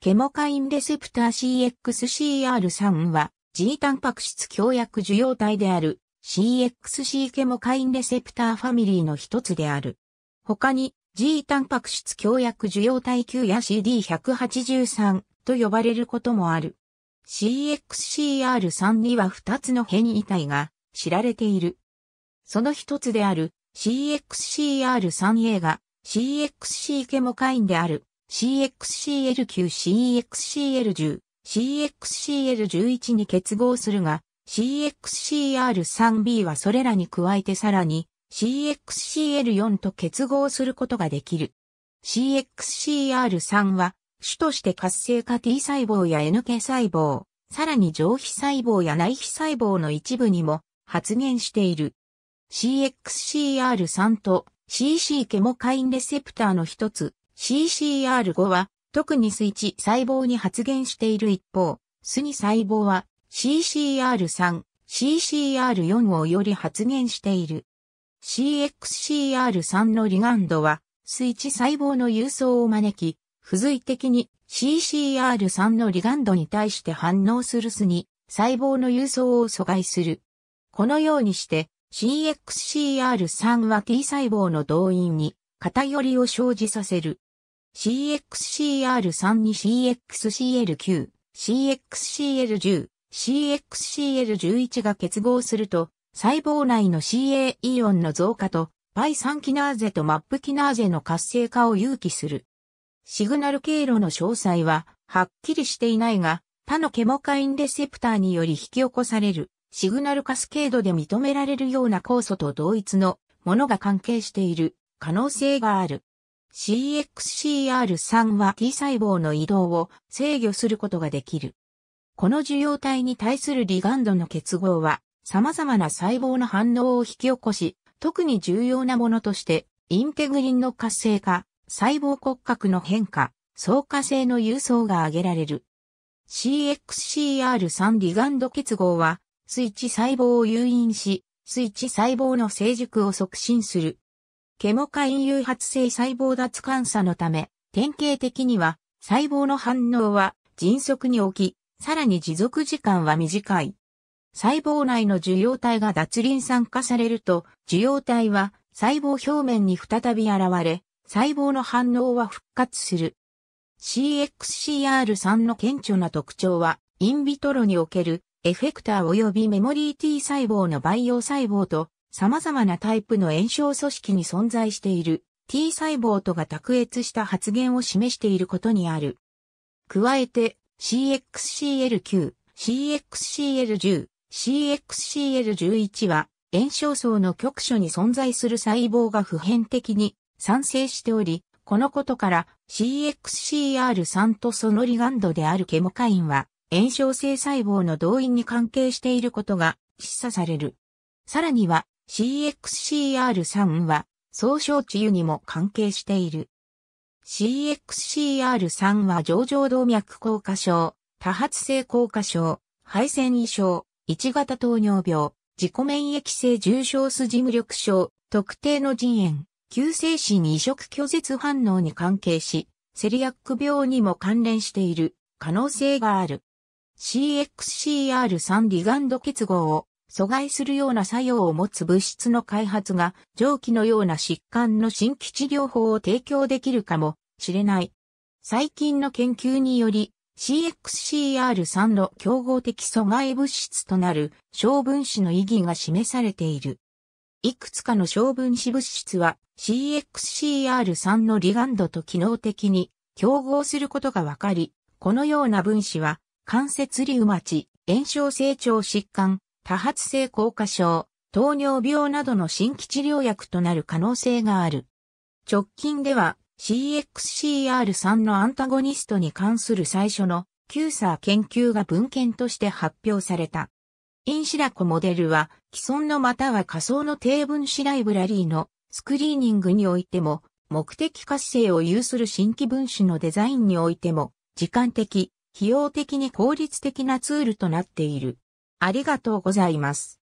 ケモカインレセプター CXCR3 は G タンパク質強薬受容体である CXC ケモカインレセプターファミリーの一つである。他に G タンパク質強薬受容体 Q や CD183 と呼ばれることもある。CXCR3 には2つの変異体が知られている。その一つである CXCR3A が CXC ケモカインである CXCL9、CXCL10、CXCL11 に結合するが、CXCR3B はそれらに加えてさらに CXCL4 と結合することができる。CXCR3 は主として活性化 T 細胞や NK 細胞、さらに上皮細胞や内皮細胞の一部にも発現している。CXCR3 と CC ケモカインレセプターの一つ CCR5 は特にスイチ細胞に発現している一方、スに細胞は CCR3、CCR4 をより発現している。CXCR3 のリガンドは、スイッチ細胞の郵送を招き、付随的に CCR3 のリガンドに対して反応するスに細胞の郵送を阻害する。このようにして CXCR3 は T 細胞の動員に偏りを生じさせる。CXCR3 に CXCL9、CXCL10、CXCL11 が結合すると、細胞内の CA イオンの増加と、π イ3キナーゼとマップキナーゼの活性化を誘起する。シグナル経路の詳細は、はっきりしていないが、他のケモカインレセプターにより引き起こされる、シグナルカスケードで認められるような酵素と同一のものが関係している可能性がある。CXCR3 は T 細胞の移動を制御することができる。この受容体に対するリガンドの結合は様々な細胞の反応を引き起こし、特に重要なものとしてインテグリンの活性化、細胞骨格の変化、相加性の輸送が挙げられる。CXCR3 リガンド結合は、スイッチ細胞を誘引し、スイッチ細胞の成熟を促進するケモカイン誘発性細胞脱換差のため、典型的には細胞の反応は迅速に起き、さらに持続時間は短い。細胞内の受容体が脱輪酸化されると、受容体は細胞表面に再び現れ、細胞の反応は復活する。CXCR3 の顕著な特徴は、インビトロにおけるエフェクター及びメモリー T 細胞の培養細胞と様々なタイプの炎症組織に存在している T 細胞とが卓越した発現を示していることにある。加えて CXCL9、CXCL10、CXCL11 は炎症層の局所に存在する細胞が普遍的に産生しており、このことから CXCR3 とそのリガンドであるケモカインは炎症性細胞の動員に関係していることが示唆される。さらには CXCR3 は、総称治癒にも関係している。CXCR3 は上場動脈硬化症、多発性硬化症、肺腺異症、一型糖尿病、自己免疫性重症筋無力症、特定の腎炎、急性心移植拒絶反応に関係し、セリアック病にも関連している可能性がある。CXCR3 リガンド結合を阻害するような作用を持つ物質の開発が、上記のような疾患の新規治療法を提供できるかもしれない。最近の研究により、CXCR3 の競合的阻害物質となる小分子の意義が示されている。いくつかの小分子物質は CXCR3 のリガンドと機能的に競合することがわかり、このような分子は関節リウマチ、炎症成長疾患、多発性硬化症、糖尿病などの新規治療薬となる可能性がある。直近では CXCR3 のアンタゴニストに関する最初の QSA 研究が文献として発表された。インシラコモデルは既存のまたは仮想の低分子ライブラリーのスクリーニングにおいても目的活性を有する新規分子のデザインにおいても時間的、費用的に効率的なツールとなっている。ありがとうございます。